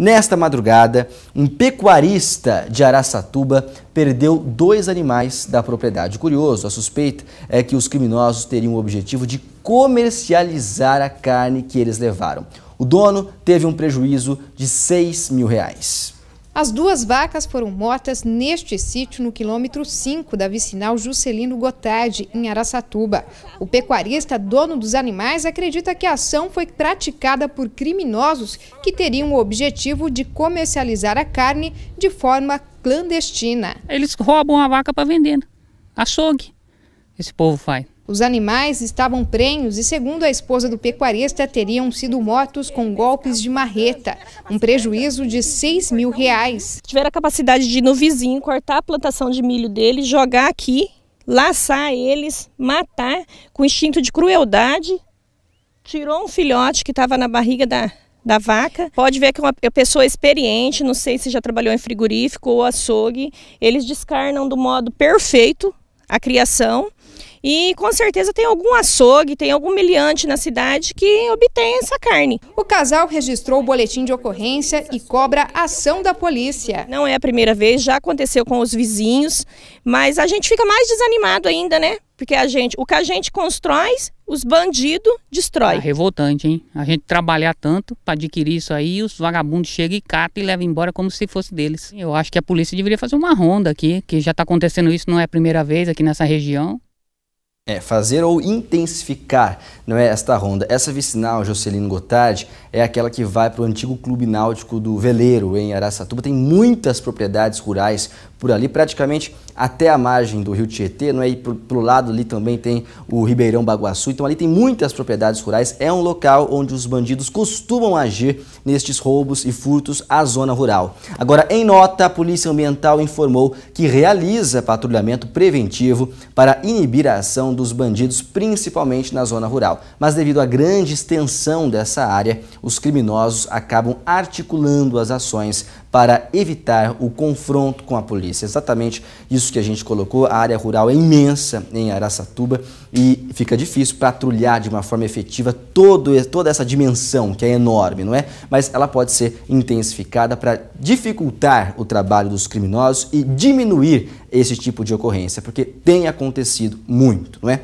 Nesta madrugada, um pecuarista de Araçatuba perdeu dois animais da propriedade. Curioso, a suspeita é que os criminosos teriam o objetivo de comercializar a carne que eles levaram. O dono teve um prejuízo de 6 mil reais. As duas vacas foram mortas neste sítio no quilômetro 5 da vicinal Juscelino Gotardi, em Araçatuba. O pecuarista, dono dos animais, acredita que a ação foi praticada por criminosos que teriam o objetivo de comercializar a carne de forma clandestina. Eles roubam a vaca para vender. Né? Açougue. Esse povo faz. Os animais estavam prenhos e, segundo a esposa do pecuarista, teriam sido mortos com golpes de marreta, um prejuízo de 6 mil reais. Tiveram a capacidade de ir no vizinho, cortar a plantação de milho dele, jogar aqui, laçar eles, matar com instinto de crueldade. Tirou um filhote que estava na barriga da, da vaca. Pode ver que é uma pessoa experiente, não sei se já trabalhou em frigorífico ou açougue, eles descarnam do modo perfeito a criação e com certeza tem algum açougue, tem algum miliante na cidade que obtém essa carne. O casal registrou o boletim de ocorrência e cobra ação da polícia. Não é a primeira vez, já aconteceu com os vizinhos, mas a gente fica mais desanimado ainda, né? Porque a gente, o que a gente constrói, os bandidos destrói. É tá revoltante, hein? A gente trabalhar tanto para adquirir isso aí, os vagabundos chegam e catam e levam embora como se fosse deles. Eu acho que a polícia deveria fazer uma ronda aqui, que já está acontecendo isso, não é a primeira vez aqui nessa região. É, fazer ou intensificar não é esta ronda. Essa vicinal, Jocelino Gotardi, é aquela que vai para o antigo Clube Náutico do Veleiro, em Araçatuba. Tem muitas propriedades rurais por ali, praticamente até a margem do Rio Tietê, não é? E pelo lado ali também tem o Ribeirão Baguaçu. Então ali tem muitas propriedades rurais. É um local onde os bandidos costumam agir nestes roubos e furtos à zona rural. Agora, em nota, a Polícia Ambiental informou que realiza patrulhamento preventivo para inibir a ação do dos bandidos, principalmente na zona rural. Mas devido à grande extensão dessa área, os criminosos acabam articulando as ações para evitar o confronto com a polícia. Exatamente isso que a gente colocou. A área rural é imensa em Araçatuba e fica difícil patrulhar de uma forma efetiva todo, toda essa dimensão que é enorme, não é? Mas ela pode ser intensificada para dificultar o trabalho dos criminosos e diminuir esse tipo de ocorrência, porque tem acontecido muito, não é?